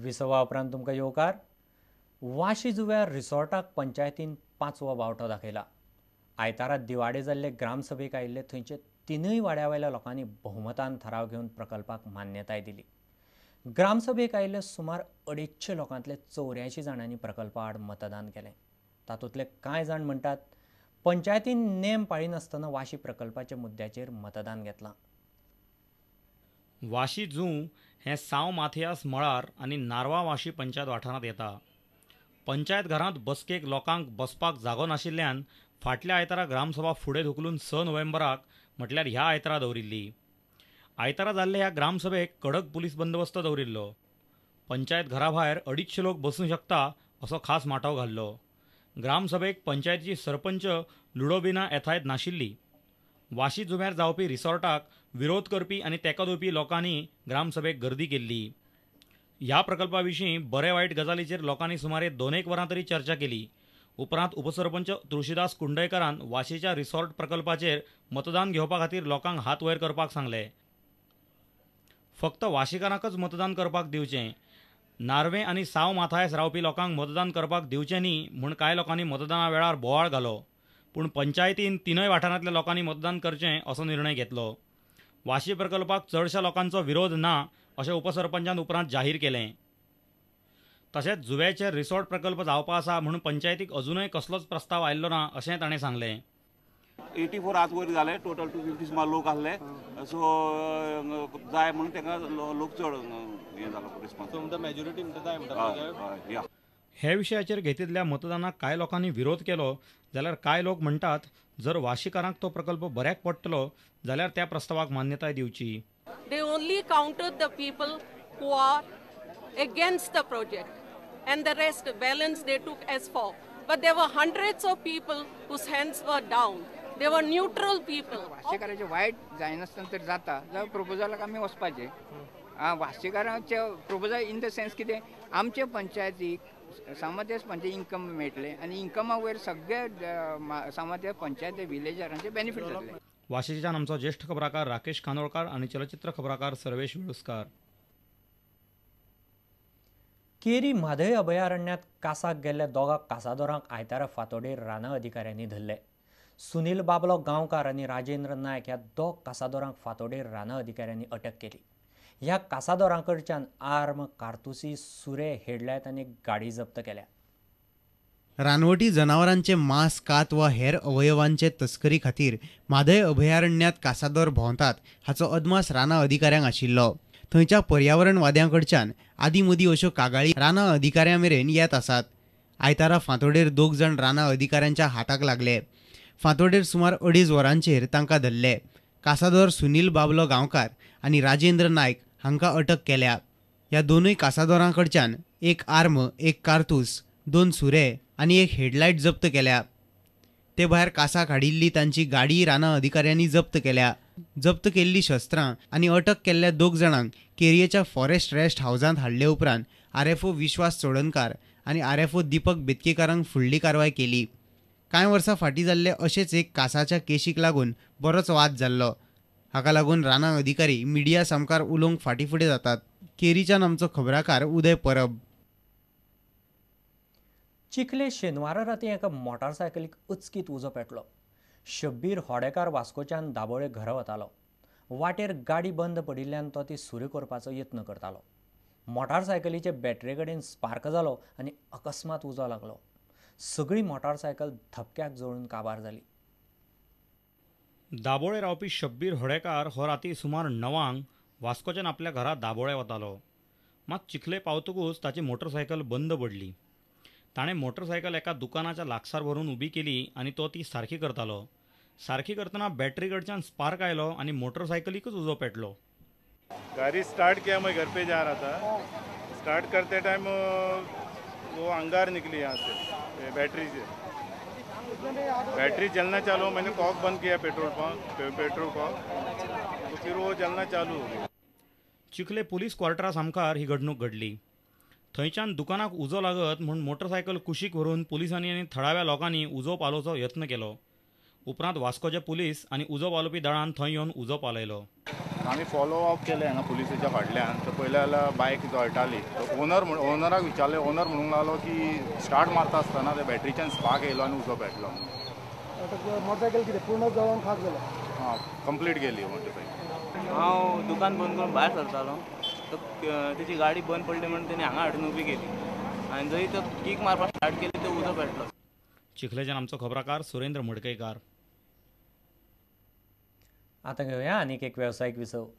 विसवा उपरांत तुमकां येवकार वाशी जुव्यार रिसॉर्टाक पंचायतीन पांचवो बावटो दाखयला आयतारा दिवाडे जाल्ले ग्रामसभेक आयिल्ले थंयचे तिनूय वाड्यावयल्या लोकांनी बहुमतान थाराव घेवन प्रकल्पाक मान्यताय दिली ग्रामसभेक आयिल्ले सुमार अडेचशे लोकांतले चौऱ्यायंशी जाणांनी प्रकल्पा आड मतदान केलें तातूंतले कांय जाण म्हणटात पंचायतीन नेम पाळिनासतना वाशी प्रकल्पाच्या मुद्द्याचेर मतदान घेतलां वाशी जू हे साव माथियास मळार आणि नारवा वाशी पंचायत वाठारांत येता पंचायत घरांत बसकेक लोकांक बसपाक जागो नाशिल्ल्यान फाटल्या आयतारा ग्रामसभा फुडें धुकलून स नोव्हेंबराक म्हटल्यार ह्या आयतारा दवरिल्ली आयतारा जाल्ले ह्या ग्रामसभेक कडक पुलीस बंदोबस्त दवरिल्लो पंचायत घरा भायर अडीचशे लोक बसूंक शकता असो खास माटाव घाल्लो ग्रामसभेक पंचायतीची सरपंच लुडोबिना येथायत नाशिल्ली वाशी जुम्यार जावपी रिसॉर्टाक विरोध करपी आनी दिवपी लोकांनी ग्रामसभेक गर्दी केल्ली ह्या प्रकल्पाविषयी बरे वायट गजालीचेर लोकांनी सुमारे एक वरां तरी चर्चा केली उपरांत उपसरपंच तुळशीदास कुंडयकारान वाशीच्या रिसॉर्ट प्रकल्पाचेर मतदान घेवपा खातीर लोकांक हात वयर करपाक सांगले फक्त वाशीकारांकच मतदान करपाक दिवचें नार्वे आनी साव माथायस रावपी लोकांक मतदान करपाक दिवचें न्ही म्हूण कांय लोकांनी मतदाना वेळार बोवाळ घालो पूण पंचायतीन तिनय वाठारांतल्या लोकांनी मतदान करचें असो निर्णय घेतलो वाशी प्रकल्पाक चडशा लोकांचो विरोध ना अशें उपसरपंचान उपरांत जाहीर केलें तशेंच जुव्याचे रिसॉर्ट प्रकल्प जावपा आसा म्हणून पंचायतीक अजूनय कसलोच प्रस्ताव आयिल्लो ना अशें ताणें सांगलें एटी फोर आज वयर जाले टोटल टू फिफ्टी सुमार लोक आसले सो जाय म्हणून तेका लोक चड हें जालो रिस्पॉन्स मेजॉरिटी हे विशयाचेर घेतिल्ल्या मतदानाक कांय लोकांनी विरोध केलो जाल्यार कांय लोक म्हणटात जर वाशिकारांक तो प्रकल्प बऱ्याक पडटलो जाल्यार त्या प्रस्तावाक मान्यताय दिवची they only counted the people who are against the project and the rest balance they took as for but they were hundreds of people whose hands were down they were neutral people वाशीकाराचे वायट जायनासतना तर जाता जाल्यार प्रपोजलाक आमी वचपाचें वाशिकारांचे proposal in the sense कितें आमचे पंचायतीक सामात्याच पंच इन्कम मेटले म्हणजे आणि इन्कमा वयर सगळे सामात्या पंचायत विलेजरांचे बेनिफीट झाले वाशिच्यान आमचो ज्येष्ठ खबराकार राकेश कांदोळकार आणि चलचित्र खबराकार सर्वेश विळुसकर केरी म्हादय अभयारण्यात कासाक गेल्ल्या दोगा कासादोरांक आयतारा फातोडेर राना अधिकाऱ्यांनी धरले सुनील बाबलो गांवकार आनी राजेंद्र नायक ह्या दोग कासादोरांक फातोडेर राना अधिकाऱ्यांनी अटक केली ह्या कासादोरांकडच्या आर्म कारतुसी सुरे हेडल्यात आनी गाडी जप्त केल्या रानवटी जनावरांचे मांस कात वा हेर अवयवांचे तस्करी खातीर म्हादय अभयारण्यात कासादोर भोंवतात हाचो अदमास राना अधिकाऱ्यांक आशिल्लो थंयच्या पर्यावरणवाद्यांकडच्यान आदी मदीं अश्यो कागाळी राना अधिकाऱ्यां मेरेन येत आसात आयतारा फांतोडेर दोग जाण राना अधिकाऱ्यांच्या हाताक लागले फांतोडेर सुमार अडीच वरांचेर तांकां धरले कासादोर सुनील बाबलो गांवकार आणि राजेंद्र नायक हांका अटक केल्या ह्या दोनूय कासादोरांकडच्यान एक आर्म एक कारतूस दोन सुरे आनी एक हेडलायट जप्त केल्या ते भायर कासाक हाडिल्ली तांची गाडी रानां अधिकाऱ्यांनी जप्त केल्या जप्त केल्ली शस्त्रां आनी अटक केल्ल्या दोग जाणांक केरियेच्या फॉरेस्ट रेस्ट हावजांत हाडले उपरांत R F O Vishwas Chodankar आनी आर एफ ओ दीपक बेतकेकारांक फुडली कारवाय केली कांय वर्सां फाटीं जाल्ले अशेच एक कासाच्या केशीक लागून बरोच वाद जाल्लो हाका लागून राना अधिकारी मिडिया सामकार उलोवंक फाटीं फुडें जातात केरीच्यान आमचो खबराकार उदय परब चिखले शेनवारा राती एका मोटारसायकलीक अचकीत उजो पेटलो शब्बीर होडेकार वास्कोच्यान दाबोळे घरा वतालो वाटेर गाडी बंद पडिल्ल्यान तो ती सुरू करपाचो यत्न करतालो मोटारसायकलीचे बॅटरे कडेन स्पार्क जालो आनी अकस्मात उजो लागलो सगळी मोटारसायकल धपक्याक जळून काबार जाली दाबोळे रावपी शब्बीर होडेकार हो राती सुमार णवांक वास्कोच्यान आपल्या घरा दाबोळे वतालो मात चिखले पावतकूच ताची मोटरसायकल बंद पडली ताणें मोटरसायकल एका दुकानाच्या लागसार भरून उबी केली आनी तो ती सारकी करतालो सारकी करतना बॅटरी कडच्यान स्पार्क आयलो आनी मोटरसायकलीकच उजो पेटलो गाडी स्टार्ट किया मैं घर पे जा रहा था स्टार्ट करते टाइम वो अंगार निकली यहां से बैटरी से बैटरी जलना चालू हो, मैंने कॉक बंद किया पेट्रोल पंप पेट्रोल कॉक तो फिर वो जलना चालू हो गया चिखले पोलीस क्वार्टरा सामकार ही घडणूक घडली थंयच्यान दुकानाक उजो लागत म्हूण मोटरसायकल कुशीक व्हरून पुलिसांनी आनी थळाव्या लोकांनी उजो पालोवचो यत्न केलो उपरांत वास्कोचे पुलीस आनी उजो पालोवपी दळान थंय येवन उजो पालयलो आम्ही फॉलोअप अप केले ना पोलिसाच्या फाटल्यान तर पहिल्याला बायक जळटाली तर ओनर म्हण ओनराक विचारले ओनर म्हणूंक लागलो की स्टार्ट मारता असताना ते बॅटरीच्यान स्पार्क येयलो आनी उजो पेटलो मोटरसायकल कितें पूर्ण जळून खाक जालो हां कंप्लीट गेली मोटरसायकल हांव दुकान बंद करून भायर सरतालो तर गाडी बंद पडली म्हणून त्याने हांगा हाडून उभी केली आणि जरी तो कीक मारपास स्टार्ट केली तर उजो पेटलो चिखलेच्या आमचा खबराकार सुरेंद्र मडकेकार आता घेऊया अनेक एक व्यावसायिक विसव